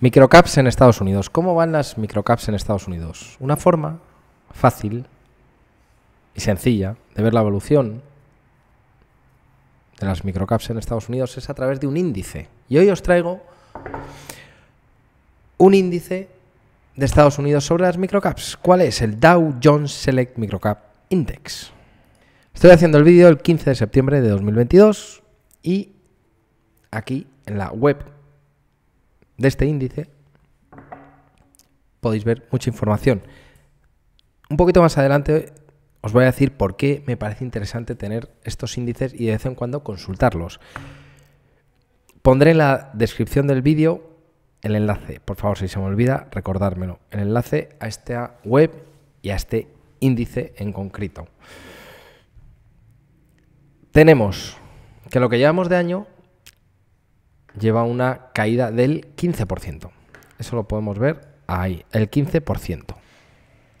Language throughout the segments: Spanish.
Microcaps en Estados Unidos. ¿Cómo van las microcaps en Estados Unidos? Una forma fácil y sencilla de ver la evolución de las microcaps en Estados Unidos es a través de un índice. Y hoy os traigo un índice de Estados Unidos sobre las microcaps. ¿Cuál es? El Dow Jones Select Microcap Index. Estoy haciendo el vídeo el 15 de septiembre de 2022 y aquí en la web de este índice podéis ver mucha información. Un poquito más adelante os voy a decir por qué me parece interesante tener estos índices y de vez en cuando consultarlos. Pondré en la descripción del vídeo el enlace, por favor, si se me olvida, recordármelo. El enlace a esta web y a este índice en concreto. Tenemos que lo que llevamos de año lleva una caída del 15%. Eso lo podemos ver ahí, el 15%.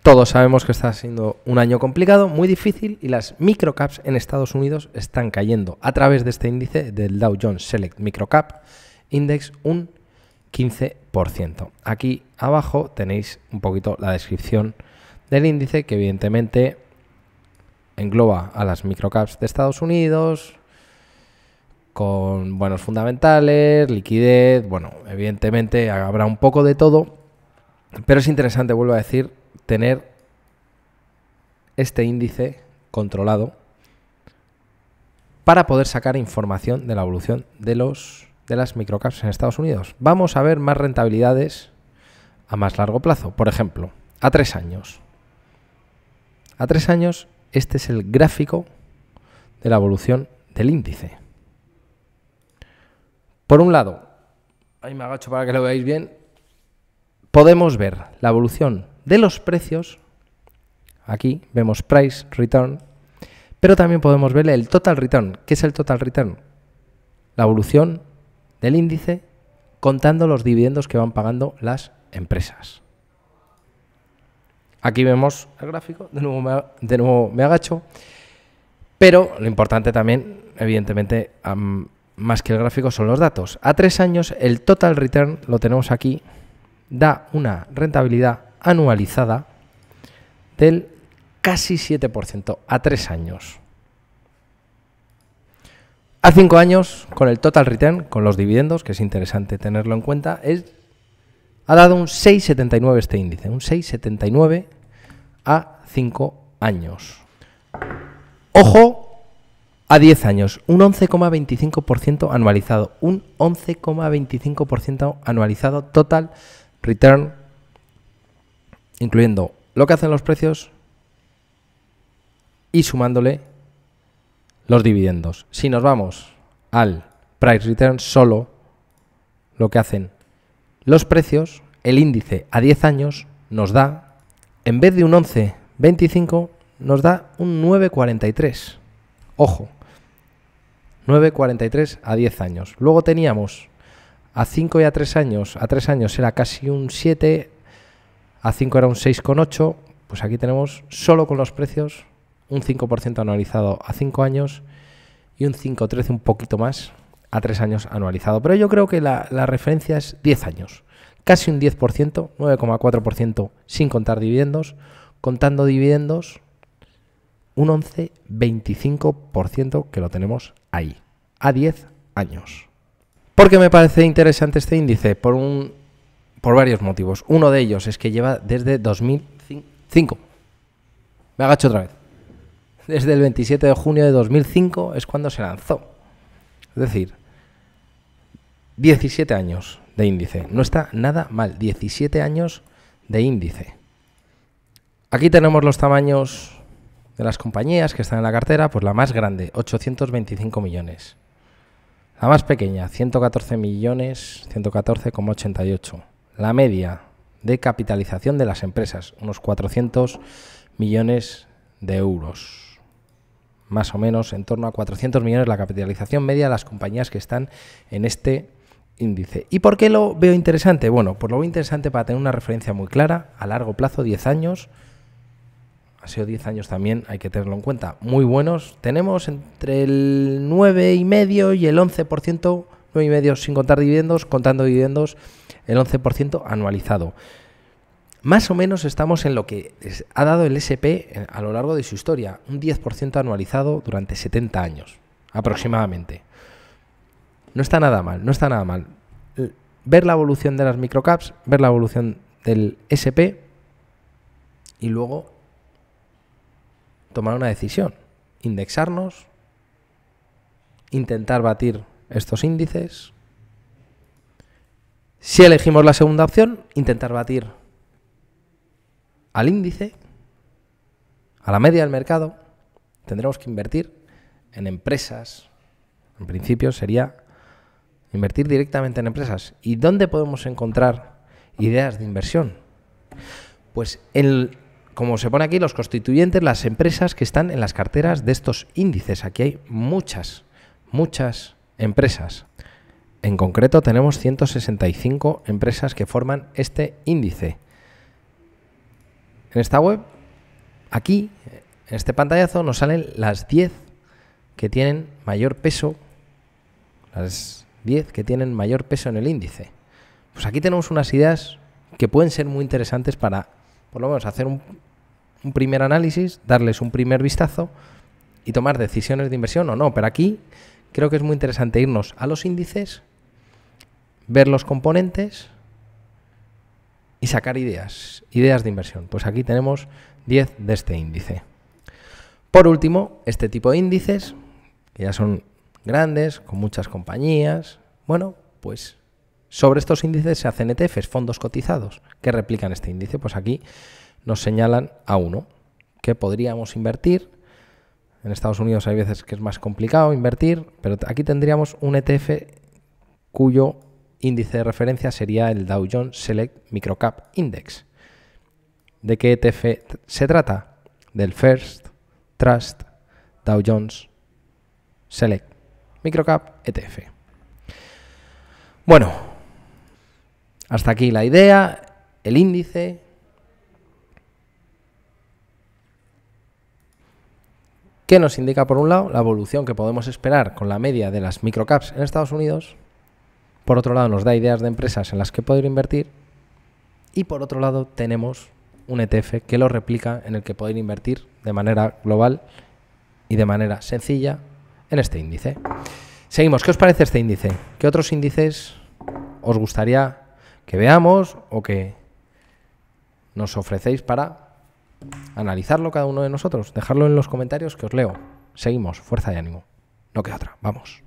Todos sabemos que está siendo un año complicado, muy difícil, y las microcaps en Estados Unidos están cayendo a través de este índice del Dow Jones Select Microcap Index un 15%. Aquí abajo tenéis un poquito la descripción del índice que evidentemente engloba a las microcaps de Estados Unidos, con buenos fundamentales, liquidez, bueno, evidentemente habrá un poco de todo, pero es interesante, vuelvo a decir, tener este índice controlado para poder sacar información de la evolución de, los, de las microcaps en Estados Unidos. Vamos a ver más rentabilidades a más largo plazo. Por ejemplo, a tres años. A tres años, este es el gráfico de la evolución del índice. Por un lado, ahí me agacho para que lo veáis bien, podemos ver la evolución de los precios. Aquí vemos price, return, pero también podemos ver el total return. ¿Qué es el total return? La evolución del índice contando los dividendos que van pagando las empresas. Aquí vemos el gráfico, de nuevo me, agacho, pero lo importante también, evidentemente, más que el gráfico son los datos. A tres años el total return, lo tenemos aquí, da una rentabilidad anualizada del casi 7% a tres años. A cinco años, con el total return, con los dividendos, que es interesante tenerlo en cuenta, es, ha dado un 6,79 este índice, un 6,79 a cinco años. Ojo a 10 años, un 11,25% anualizado, un 11,25% anualizado total return, incluyendo lo que hacen los precios y sumándole los dividendos. Si nos vamos al price return solo, lo que hacen los precios, el índice a 10 años nos da, en vez de un 11,25, nos da un 9,43. Ojo, 9,43 a 10 años. Luego teníamos a 5 y a 3 años, a 3 años era casi un 7, a 5 era un 6,8, pues aquí tenemos solo con los precios un 5% anualizado a 5 años y un 5,13 un poquito más a 3 años anualizado. Pero yo creo que la, la referencia es 10 años, casi un 10%, 9,4% sin contar dividendos, contando dividendos un 11,25% que lo tenemos ahí, a 10 años. ¿Por qué me parece interesante este índice? Por, un, por varios motivos. Uno de ellos es que lleva desde 2005. Me agacho otra vez. Desde el 27 de junio de 2005 es cuando se lanzó. Es decir, 17 años de índice. No está nada mal. 17 años de índice. Aquí tenemos los tamaños de las compañías que están en la cartera, pues la más grande, 825 millones. La más pequeña, 114 millones, 114,88. La media de capitalización de las empresas, unos 400 millones de euros. Más o menos en torno a 400 millones la capitalización media de las compañías que están en este índice. ¿Y por qué lo veo interesante? Bueno, pues lo veo interesante para tener una referencia muy clara, a largo plazo, 10 años, ha sido 10 años también, hay que tenerlo en cuenta. Muy buenos. Tenemos entre el 9,5 y el 11%, 9,5 sin contar dividendos, contando dividendos, el 11% anualizado. Más o menos estamos en lo que ha dado el SP a lo largo de su historia, un 10% anualizado durante 70 años, aproximadamente. No está nada mal, no está nada mal. Ver la evolución de las microcaps, ver la evolución del SP y luego tomar una decisión. Indexarnos, intentar batir estos índices. Si elegimos la segunda opción, intentar batir al índice, a la media del mercado, tendremos que invertir en empresas. En principio sería invertir directamente en empresas. ¿Y dónde podemos encontrar ideas de inversión? Pues en como se pone aquí, los constituyentes, las empresas que están en las carteras de estos índices. Aquí hay muchas, muchas empresas. En concreto tenemos 165 empresas que forman este índice. En esta web, aquí, en este pantallazo, nos salen las 10 que tienen mayor peso, las 10 que tienen mayor peso en el índice. Pues aquí tenemos unas ideas que pueden ser muy interesantes para, por lo menos, hacer un, un primer análisis, darles un primer vistazo y tomar decisiones de inversión o no. Pero aquí creo que es muy interesante irnos a los índices, ver los componentes y sacar ideas, ideas de inversión. Pues aquí tenemos 10 de este índice. Por último, este tipo de índices, que ya son grandes, con muchas compañías, bueno, pues sobre estos índices se hacen ETFs, fondos cotizados, que replican este índice. Pues aquí nos señalan a uno que podríamos invertir. En Estados Unidos hay veces que es más complicado invertir, pero aquí tendríamos un ETF cuyo índice de referencia sería el Dow Jones Select Microcap Index. ¿De qué ETF se trata? Del First Trust Dow Jones Select Microcap ETF. Bueno, hasta aquí la idea, el índice, que nos indica, por un lado, la evolución que podemos esperar con la media de las microcaps en Estados Unidos. Por otro lado, nos da ideas de empresas en las que poder invertir. Y por otro lado, tenemos un ETF que lo replica en el que poder invertir de manera global y de manera sencilla en este índice. Seguimos, ¿qué os parece este índice? ¿Qué otros índices os gustaría que veamos o que nos ofrecéis para analizarlo cada uno de nosotros, dejarlo en los comentarios que os leo. Seguimos, fuerza y ánimo. No que otra, vamos.